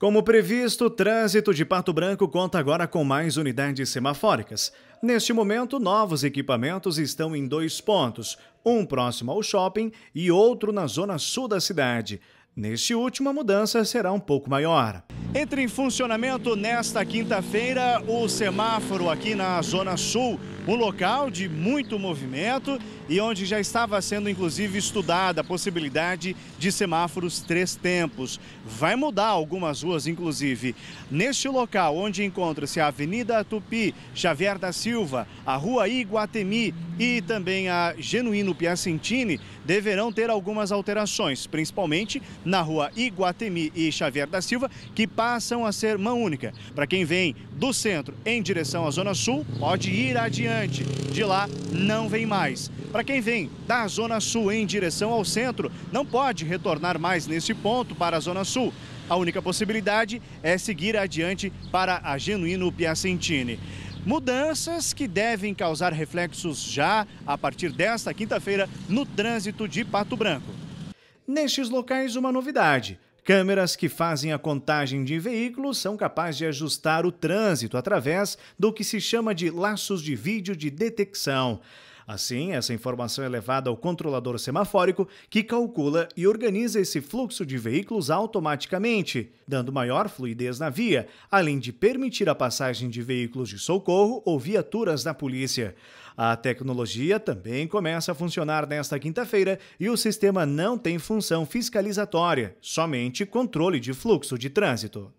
Como previsto, o trânsito de Pato Branco conta agora com mais unidades semafóricas. Neste momento, novos equipamentos estão em dois pontos, um próximo ao shopping e outro na zona sul da cidade. Neste último, a mudança será um pouco maior. Entra em funcionamento nesta quinta-feira o semáforo aqui na Zona Sul, um local de muito movimento e onde já estava sendo inclusive estudada a possibilidade de semáforos três tempos. Vai mudar algumas ruas, inclusive. Neste local, onde encontra-se a Avenida Tupi, Xavier da Silva, a Rua Iguatemi e também a Genuíno Piacentini deverão ter algumas alterações, principalmente na rua Iguatemi e Xavier da Silva, que passam a ser mão única. Para quem vem do centro em direção à Zona Sul, pode ir adiante. De lá, não vem mais. Para quem vem da Zona Sul em direção ao centro, não pode retornar mais nesse ponto para a Zona Sul. A única possibilidade é seguir adiante para a Genuíno Piacentini. Mudanças que devem causar reflexos já a partir desta quinta-feira no trânsito de Pato Branco. Nestes locais, uma novidade. Câmeras que fazem a contagem de veículos são capazes de ajustar o trânsito através do que se chama de laços de vídeo de detecção. Assim, essa informação é levada ao controlador semafórico, que calcula e organiza esse fluxo de veículos automaticamente, dando maior fluidez na via, além de permitir a passagem de veículos de socorro ou viaturas da polícia. A tecnologia também começa a funcionar nesta quinta-feira e o sistema não tem função fiscalizatória, somente controle de fluxo de trânsito.